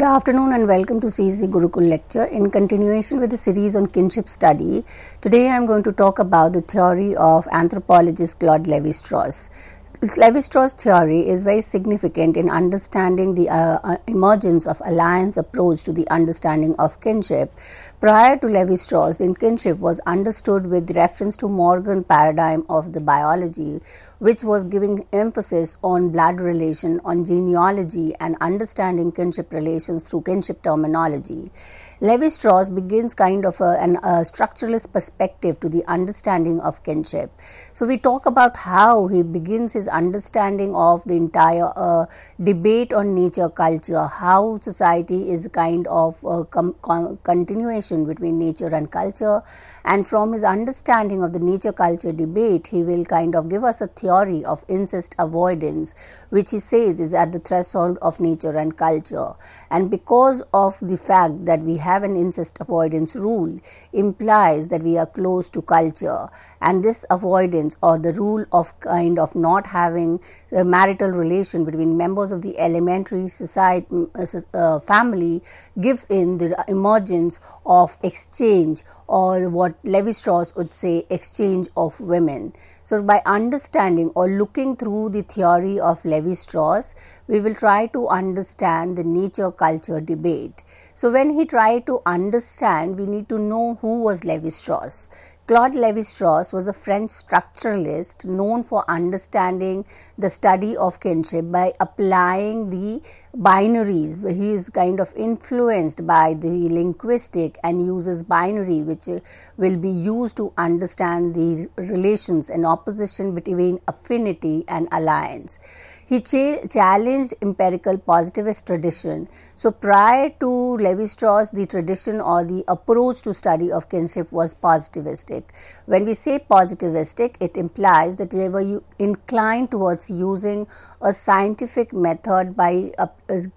Good afternoon and welcome to CZ Gurukul lecture. In continuation with the series on kinship study, today I am going to talk about the theory of anthropologist Claude Levi-Strauss. Levi-Strauss theory is very significant in understanding the uh, uh, emergence of alliance approach to the understanding of kinship, Prior to Levi Strauss, kinship was understood with reference to Morgan paradigm of the biology, which was giving emphasis on blood relation, on genealogy, and understanding kinship relations through kinship terminology. Levi Strauss begins kind of a, an, a structuralist perspective to the understanding of kinship. So we talk about how he begins his understanding of the entire uh, debate on nature culture, how society is a kind of uh, com- con- continuation between nature and culture, and from his understanding of the nature culture debate, he will kind of give us a theory of incest avoidance, which he says is at the threshold of nature and culture. And because of the fact that we have an incest avoidance rule, implies that we are close to culture, and this avoidance or the rule of kind of not having a marital relation between members of the elementary society uh, uh, family gives in the emergence of exchange or what Levi Strauss would say exchange of women. So, by understanding or looking through the theory of Levi Strauss, we will try to understand the nature culture debate. So, when he tried to understand, we need to know who was Levi Strauss. Claude Levi Strauss was a French structuralist known for understanding the study of kinship by applying the binaries. He is kind of influenced by the linguistic and uses binary, which will be used to understand the relations and opposition between affinity and alliance. He cha- challenged empirical positivist tradition. So prior to Levi-Strauss, the tradition or the approach to study of kinship was positivistic. When we say positivistic, it implies that they were u- inclined towards using a scientific method by uh,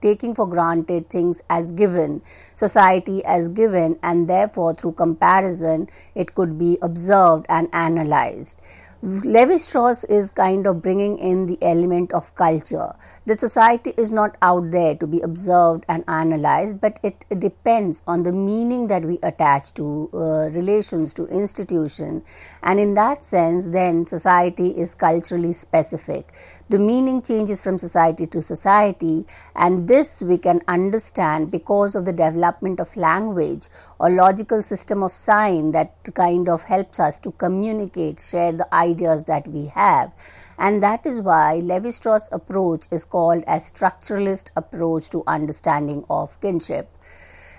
taking for granted things as given, society as given, and therefore through comparison, it could be observed and analyzed. Levi Strauss is kind of bringing in the element of culture. The society is not out there to be observed and analyzed, but it depends on the meaning that we attach to uh, relations, to institution, and in that sense, then society is culturally specific the meaning changes from society to society, and this we can understand because of the development of language or logical system of sign that kind of helps us to communicate, share the ideas that we have. And that is why Levi Strauss' approach is called as structuralist approach to understanding of kinship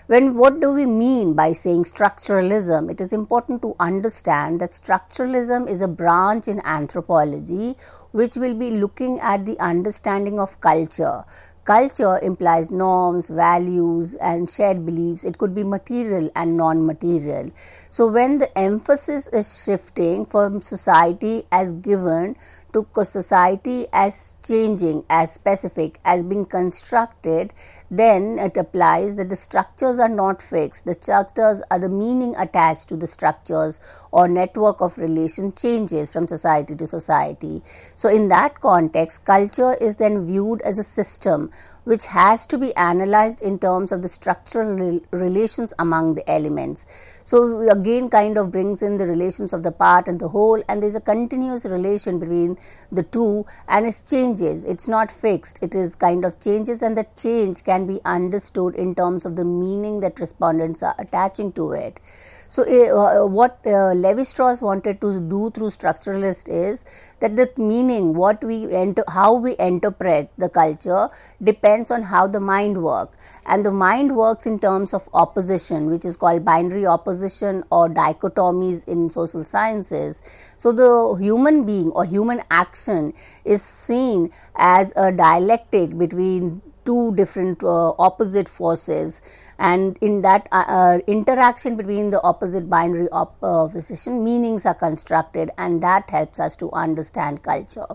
when what do we mean by saying structuralism it is important to understand that structuralism is a branch in anthropology which will be looking at the understanding of culture Culture implies norms, values, and shared beliefs. It could be material and non material. So, when the emphasis is shifting from society as given took a society as changing, as specific, as being constructed, then it applies that the structures are not fixed. The structures are the meaning attached to the structures or network of relation changes from society to society. So, in that context, culture is then viewed as a system which has to be analyzed in terms of the structural relations among the elements. So, again, kind of brings in the relations of the part and the whole, and there's a continuous relation between the two, and it changes. It's not fixed, it is kind of changes, and the change can be understood in terms of the meaning that respondents are attaching to it. So, eh, uh, uh, what uh, Levi Strauss wanted to do through structuralist is that the meaning, what we enter, how we interpret the culture, depends on how the mind works, and the mind works in terms of opposition, which is called binary opposition or dichotomies in social sciences. So, the human being or human action is seen as a dialectic between two different uh, opposite forces and in that uh, uh, interaction between the opposite binary opposition, uh, position meanings are constructed and that helps us to understand culture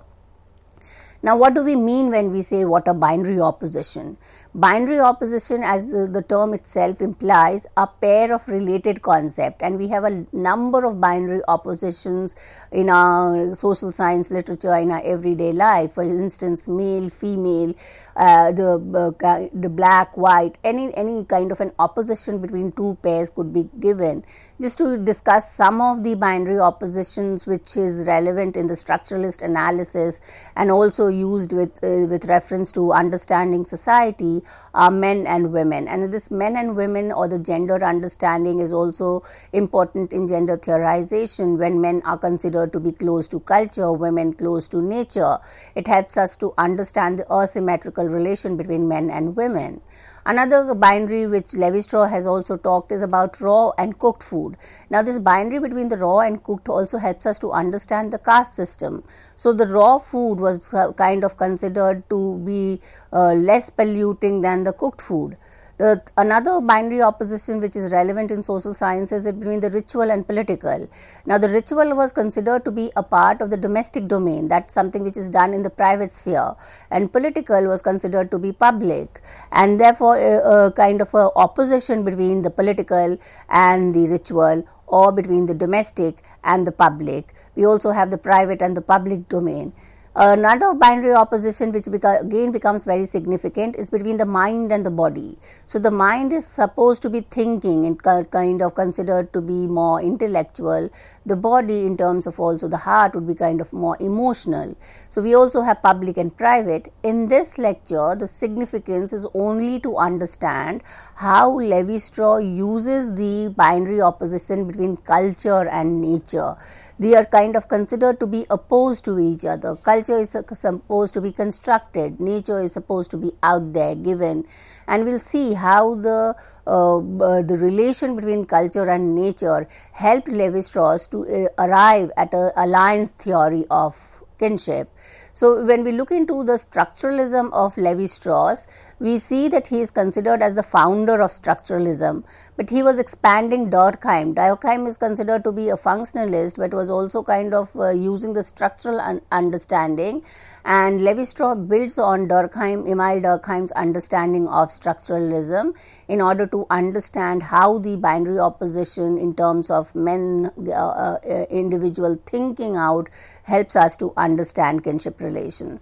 now what do we mean when we say what a binary opposition binary opposition as uh, the term itself implies a pair of related concept and we have a number of binary oppositions in our social science literature in our everyday life for instance male female uh, the uh, the black white any any kind of an opposition between two pairs could be given just to discuss some of the binary oppositions which is relevant in the structuralist analysis and also used with uh, with reference to understanding society are men and women and this men and women or the gender understanding is also important in gender theorization when men are considered to be close to culture women close to nature it helps us to understand the asymmetrical relation between men and women. Another binary which Levi Strauss has also talked is about raw and cooked food. Now, this binary between the raw and cooked also helps us to understand the caste system. So, the raw food was kind of considered to be uh, less polluting than the cooked food. The uh, another binary opposition which is relevant in social sciences is between the ritual and political. Now, the ritual was considered to be a part of the domestic domain, that's something which is done in the private sphere, and political was considered to be public, and therefore a, a kind of a opposition between the political and the ritual, or between the domestic and the public. We also have the private and the public domain. Another binary opposition, which beca- again becomes very significant, is between the mind and the body. So, the mind is supposed to be thinking and kind of considered to be more intellectual. The body, in terms of also the heart, would be kind of more emotional. So, we also have public and private. In this lecture, the significance is only to understand how Levi Strauss uses the binary opposition between culture and nature they are kind of considered to be opposed to each other. Culture is supposed to be constructed, nature is supposed to be out there, given, and we'll see how the uh, uh the relation between culture and nature helped Levi-Strauss to uh, arrive at a alliance theory of kinship. So, when we look into the structuralism of Levi Strauss, we see that he is considered as the founder of structuralism, but he was expanding Durkheim. Durkheim is considered to be a functionalist, but was also kind of uh, using the structural un- understanding. And Levi Strauss builds on Durkheim, Emil Durkheim's understanding of structuralism in order to understand how the binary opposition in terms of men, uh, uh, individual thinking out helps us to understand kinship relation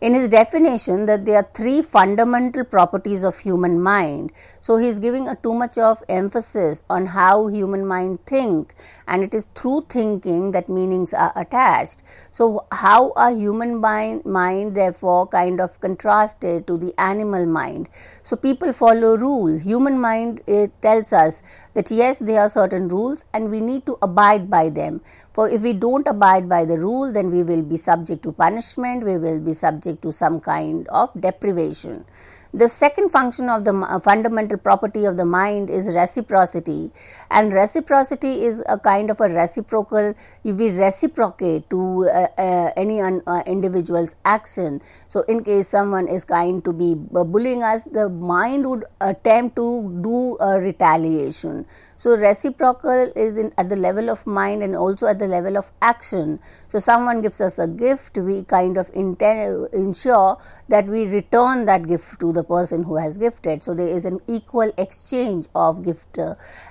in his definition that there are three fundamental properties of human mind so he is giving a too much of emphasis on how human mind think and it is through thinking that meanings are attached so how a human mind, mind therefore kind of contrasted to the animal mind so people follow rule human mind tells us that yes there are certain rules and we need to abide by them for if we don't abide by the rule then we will be subject to punishment we will be subject to some kind of deprivation the second function of the uh, fundamental property of the mind is reciprocity, and reciprocity is a kind of a reciprocal. We reciprocate to uh, uh, any un, uh, individual's action. So, in case someone is kind to be uh, bullying us, the mind would attempt to do a retaliation. So, reciprocal is in, at the level of mind and also at the level of action. So, someone gives us a gift, we kind of intend, uh, ensure that we return that gift to the the person who has gifted. So there is an equal exchange of gift,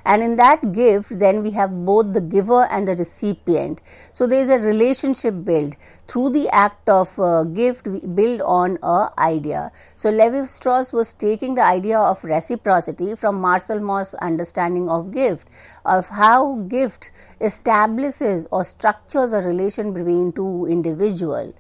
And in that gift, then we have both the giver and the recipient. So there is a relationship built through the act of uh, gift we build on a idea so levi strauss was taking the idea of reciprocity from marcel mauss understanding of gift of how gift establishes or structures a relation between two individuals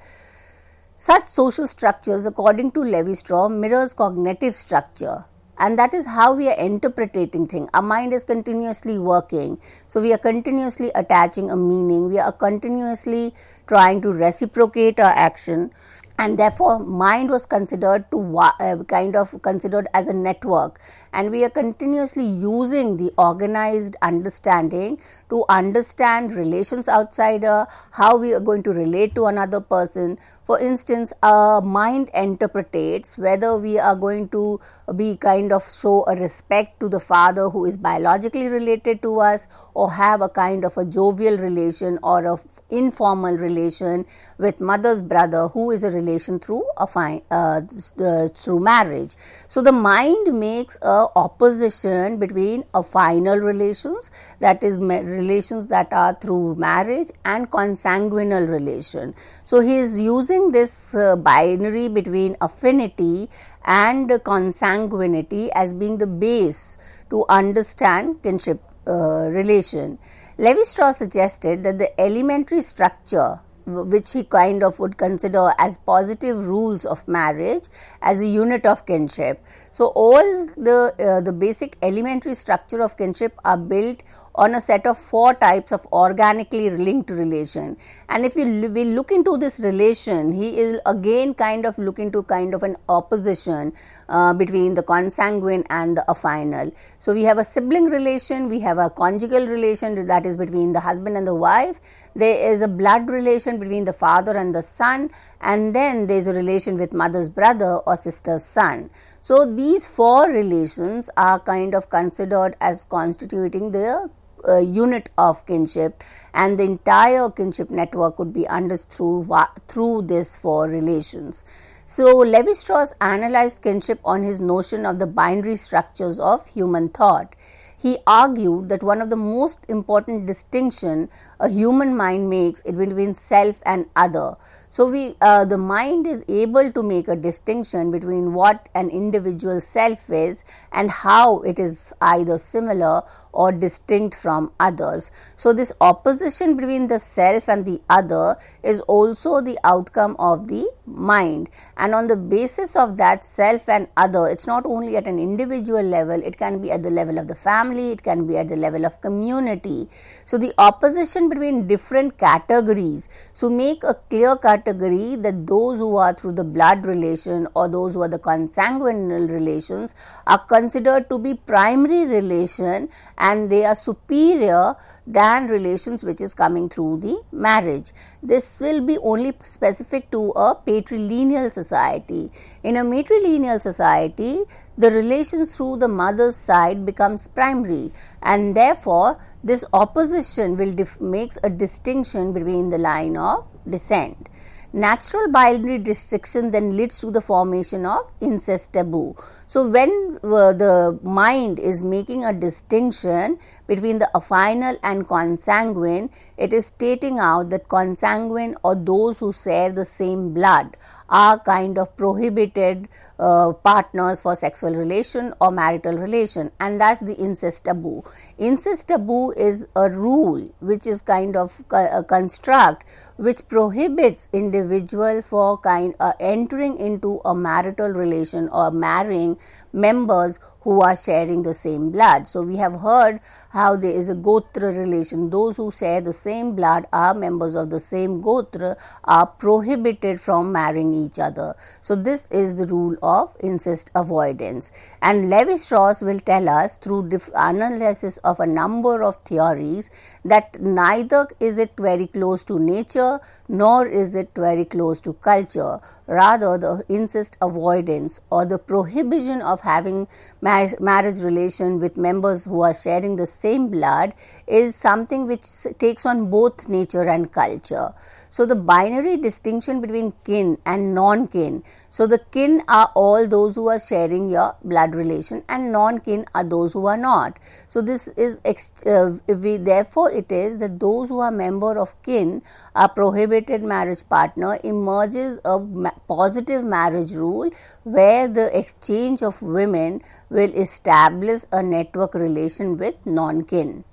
such social structures, according to Levi-Strauss, mirrors cognitive structure. And that is how we are interpreting things. Our mind is continuously working. So we are continuously attaching a meaning. We are continuously trying to reciprocate our action and therefore mind was considered to uh, kind of considered as a network and we are continuously using the organized understanding to understand relations outsider, how we are going to relate to another person. For instance, our mind interprets whether we are going to be kind of show a respect to the father who is biologically related to us or have a kind of a jovial relation or a informal relation with mother's brother who is a relation through a uh, uh, through marriage. So the mind makes a opposition between a uh, final relations that is ma- relations that are through marriage and consanguinal relation so he is using this uh, binary between affinity and consanguinity as being the base to understand kinship uh, relation levi strauss suggested that the elementary structure which he kind of would consider as positive rules of marriage as a unit of kinship so all the uh, the basic elementary structure of kinship are built on a set of four types of organically linked relation and if we, we look into this relation he is again kind of look into kind of an opposition uh, between the consanguine and the affinal so we have a sibling relation we have a conjugal relation that is between the husband and the wife there is a blood relation between the father and the son and then there is a relation with mother's brother or sister's son so these four relations are kind of considered as constituting the uh, unit of kinship and the entire kinship network could be understood through, through this for relations. So, Levi Strauss analyzed kinship on his notion of the binary structures of human thought. He argued that one of the most important distinction a human mind makes between self and other. So, we uh, the mind is able to make a distinction between what an individual self is and how it is either similar or distinct from others. So, this opposition between the self and the other is also the outcome of the mind, and on the basis of that self and other, it's not only at an individual level, it can be at the level of the family, it can be at the level of community. So, the opposition between different categories. So, make a clear cut category that those who are through the blood relation or those who are the consanguineal relations are considered to be primary relation and they are superior than relations which is coming through the marriage. This will be only specific to a patrilineal society. In a matrilineal society, the relations through the mother's side becomes primary and therefore this opposition will dif- makes a distinction between the line of descent. Natural binary restriction then leads to the formation of incest taboo. So, when uh, the mind is making a distinction between the affinal and consanguine, it is stating out that consanguine or those who share the same blood are kind of prohibited uh, partners for sexual relation or marital relation, and that's the incest taboo. Incest taboo is a rule which is kind of a uh, construct which prohibits individual for kind uh, entering into a marital relation or marrying members who are sharing the same blood. So, we have heard how there is a Gotra relation. Those who share the same blood are members of the same Gotra are prohibited from marrying each other. So, this is the rule of incest avoidance. And Levi Strauss will tell us through diff- analysis of a number of theories that neither is it very close to nature nor is it very close to culture rather the incest avoidance or the prohibition of having mar- marriage relation with members who are sharing the same blood is something which takes on both nature and culture so, the binary distinction between kin and non kin. So, the kin are all those who are sharing your blood relation, and non kin are those who are not. So, this is uh, we, therefore, it is that those who are member of kin are prohibited marriage partner emerges a ma positive marriage rule where the exchange of women will establish a network relation with non kin.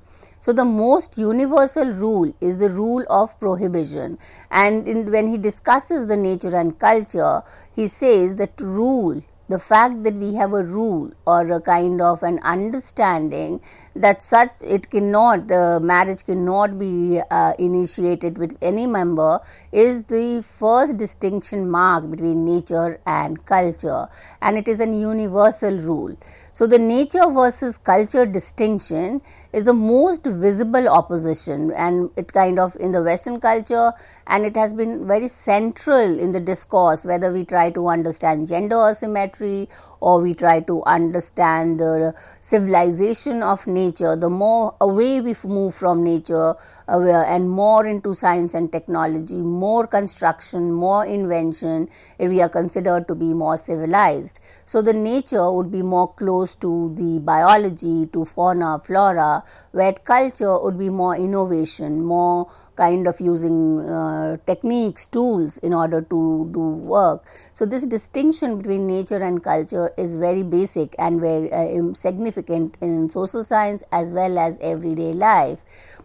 So, the most universal rule is the rule of prohibition. And in, when he discusses the nature and culture, he says that rule, the fact that we have a rule or a kind of an understanding that such it cannot, uh, marriage cannot be uh, initiated with any member is the first distinction mark between nature and culture. And it is an universal rule. So, the nature versus culture distinction is the most visible opposition, and it kind of in the Western culture, and it has been very central in the discourse whether we try to understand gender asymmetry or we try to understand the civilization of nature. The more away we move from nature uh, and more into science and technology, more construction, more invention, we are considered to be more civilized. So, the nature would be more close to the biology, to fauna, flora, where culture would be more innovation, more kind of using uh, techniques, tools in order to do work. So, this distinction between nature and culture is very basic and very uh, significant in social science as well as everyday life.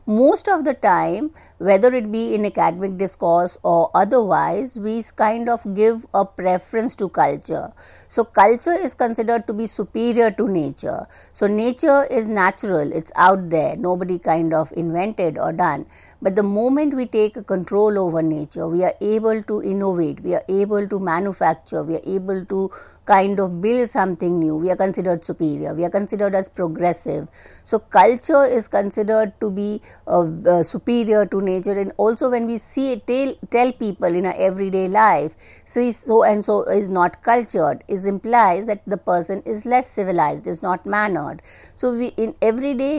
Most of the time, whether it be in academic discourse or otherwise, we kind of give a preference to culture. So, culture is considered to be superior to nature. So, nature is natural, it's out there, nobody kind of invented or done. But the moment we take a control over nature, we are able to innovate, we are able to manufacture, we are able to kind of build something new. We are considered superior, we are considered as progressive. So, culture is considered to be uh, uh, superior to nature major and also when we see tell, tell people in our everyday life see so and so is not cultured is implies that the person is less civilized is not mannered so we in everyday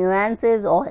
nuances or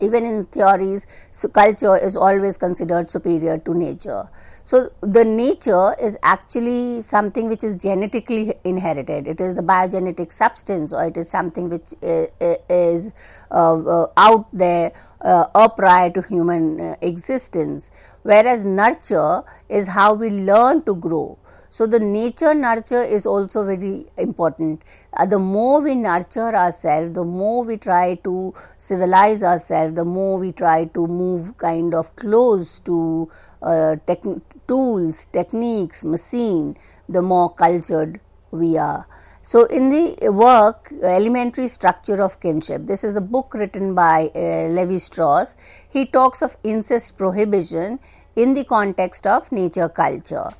even in theories so culture is always considered superior to nature so the nature is actually something which is genetically inherited it is the biogenetic substance or it is something which is uh, uh, out there uh, or prior to human uh, existence whereas nurture is how we learn to grow so, the nature nurture is also very important. Uh, the more we nurture ourselves, the more we try to civilize ourselves, the more we try to move kind of close to uh, tech- tools, techniques, machine, the more cultured we are. So, in the work Elementary Structure of Kinship, this is a book written by uh, Levi Strauss. He talks of incest prohibition in the context of nature culture.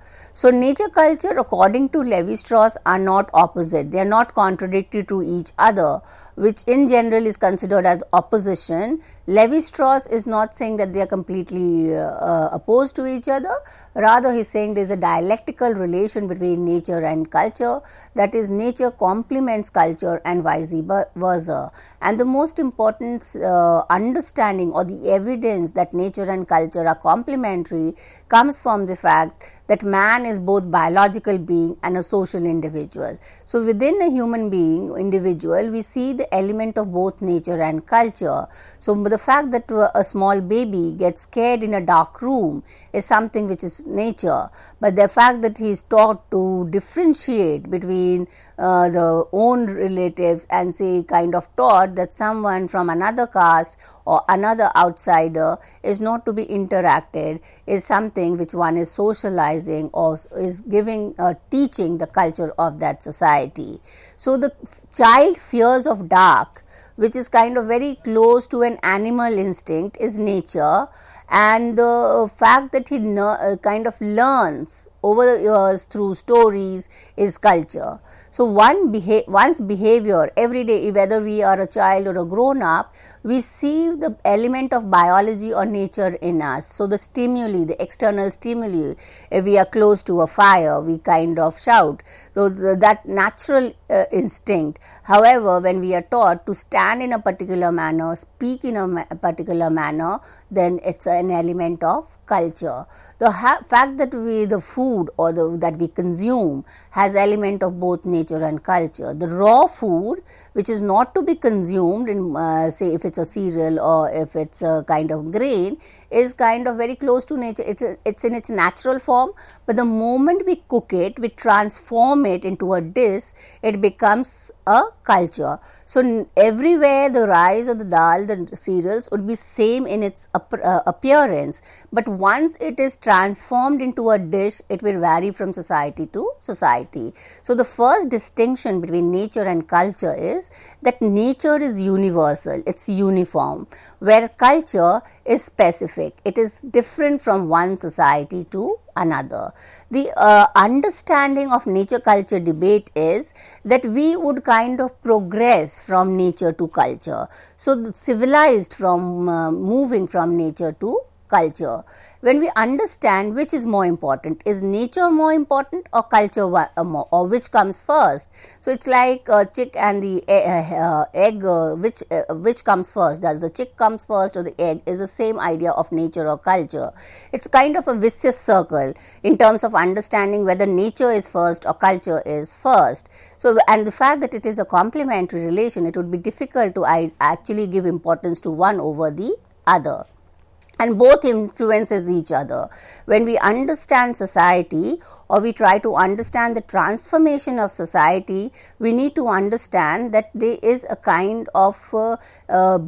So, nature culture, according to Levi Strauss, are not opposite, they are not contradictory to each other, which in general is considered as opposition. Levi Strauss is not saying that they are completely uh, uh, opposed to each other, rather, he's saying there's a dialectical relation between nature and culture, that is, nature complements culture and vice versa. And the most important uh, understanding or the evidence that nature and culture are complementary comes from the fact that man is both biological being and a social individual so within a human being individual we see the element of both nature and culture. So, the fact that a small baby gets scared in a dark room is something which is nature, but the fact that he is taught to differentiate between uh, the own relatives and say, kind of taught that someone from another caste or another outsider is not to be interacted is something which one is socializing or is giving uh, teaching the culture of that society. So the child fears of dark, which is kind of very close to an animal instinct, is nature. And the fact that he uh, kind of learns over the years through stories is culture. So one beha- one's behavior every day, whether we are a child or a grown up, we see the element of biology or nature in us. So, the stimuli, the external stimuli, if we are close to a fire, we kind of shout. So, the, that natural uh, instinct. However, when we are taught to stand in a particular manner, speak in a, ma- a particular manner, then it's an element of culture. The ha- fact that we, the food or the, that we consume has element of both nature and culture. The raw food, which is not to be consumed in, uh, say, if it's it's a cereal or if it's a kind of grain is kind of very close to nature it's a, it's in its natural form but the moment we cook it we transform it into a dish it becomes a culture so everywhere the rice or the dal, the cereals would be same in its uh, appearance, but once it is transformed into a dish, it will vary from society to society. So the first distinction between nature and culture is that nature is universal, it's uniform, where culture is specific, it is different from one society to another. The uh, understanding of nature culture debate is that we would kind of progress from nature to culture. So, civilized from uh, moving from nature to culture when we understand which is more important is nature more important or culture uh, more or which comes first so it's like a chick and the uh, uh, egg which which comes first does the chick comes first or the egg is the same idea of nature or culture it's kind of a vicious circle in terms of understanding whether nature is first or culture is first so and the fact that it is a complementary relation it would be difficult to actually give importance to one over the other and both influences each other when we understand society or we try to understand the transformation of society we need to understand that there is a kind of uh, uh,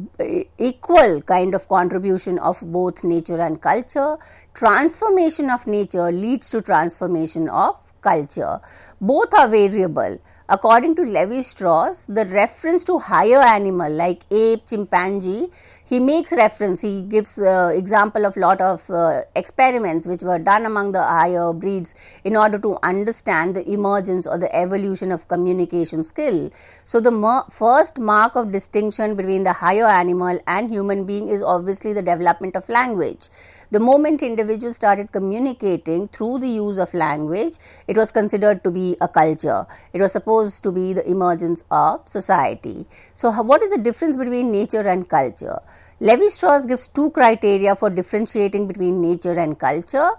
equal kind of contribution of both nature and culture transformation of nature leads to transformation of culture both are variable According to Levi Strauss, the reference to higher animal like ape, chimpanzee, he makes reference. He gives uh, example of lot of uh, experiments which were done among the higher breeds in order to understand the emergence or the evolution of communication skill. So the mer- first mark of distinction between the higher animal and human being is obviously the development of language. The moment individuals started communicating through the use of language, it was considered to be a culture. It was supposed to be the emergence of society. So, what is the difference between nature and culture? Levi Strauss gives two criteria for differentiating between nature and culture.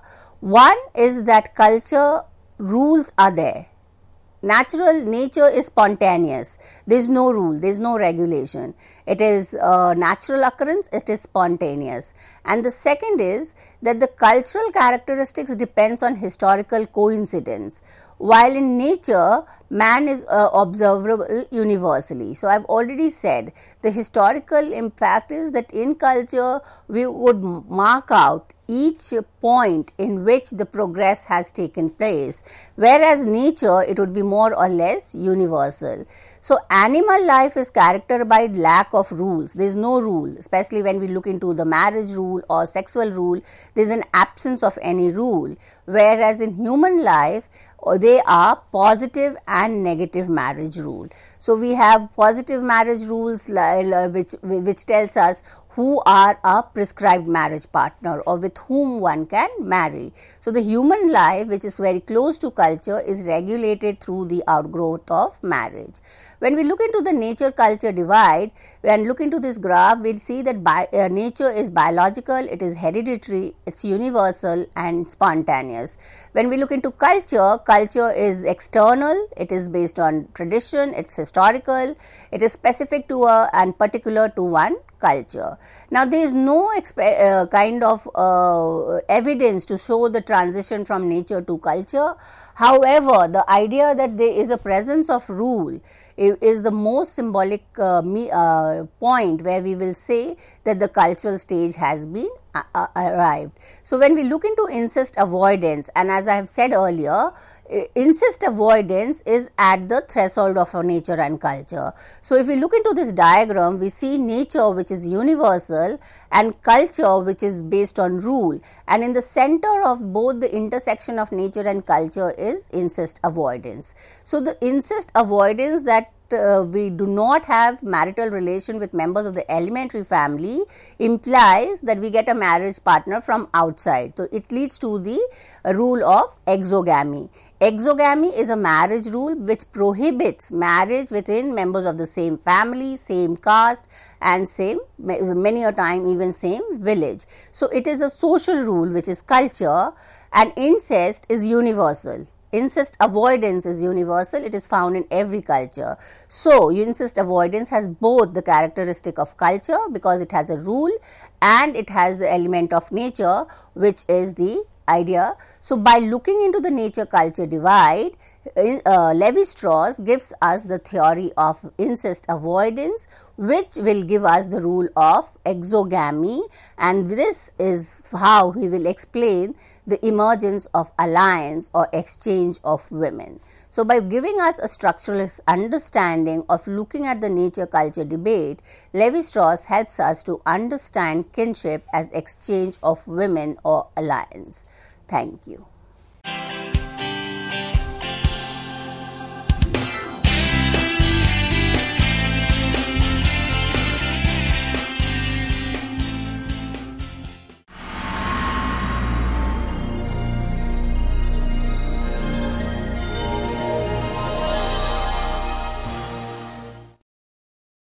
One is that culture rules are there natural nature is spontaneous there is no rule there is no regulation it is a natural occurrence it is spontaneous and the second is that the cultural characteristics depends on historical coincidence while in nature man is uh, observable universally so i've already said the historical impact is that in culture we would mark out each point in which the progress has taken place, whereas nature it would be more or less universal. So, animal life is characterized by lack of rules. There is no rule, especially when we look into the marriage rule or sexual rule, there is an absence of any rule. Whereas in human life, uh, they are positive and negative marriage rule. So we have positive marriage rules which which tells us who are a prescribed marriage partner or with whom one can marry. So, the human life, which is very close to culture, is regulated through the outgrowth of marriage. When we look into the nature culture divide and look into this graph, we'll see that bi- uh, nature is biological, it is hereditary, it's universal and spontaneous. When we look into culture, culture is external, it is based on tradition, it's historical, it is specific to a and particular to one culture. Now, there is no uh, kind of uh, evidence to show the transition from nature to culture. However, the idea that there is a presence of rule is the most symbolic uh, me, uh, point where we will say that the cultural stage has been uh, uh, arrived. So, when we look into incest avoidance, and as I have said earlier, incest avoidance is at the threshold of our nature and culture. So, if we look into this diagram, we see nature which is universal and culture which is based on rule. And in the center of both the intersection of nature and culture is incest avoidance. So, the incest avoidance that uh, we do not have marital relation with members of the elementary family implies that we get a marriage partner from outside. So, it leads to the rule of exogamy. Exogamy is a marriage rule which prohibits marriage within members of the same family, same caste, and same many a time even same village. So it is a social rule which is culture, and incest is universal incest avoidance is universal it is found in every culture so incest avoidance has both the characteristic of culture because it has a rule and it has the element of nature which is the idea. So, by looking into the nature culture divide, uh, Levi Strauss gives us the theory of incest avoidance, which will give us the rule of exogamy, and this is how he will explain the emergence of alliance or exchange of women. So, by giving us a structuralist understanding of looking at the nature culture debate, Levi Strauss helps us to understand kinship as exchange of women or alliance. Thank you.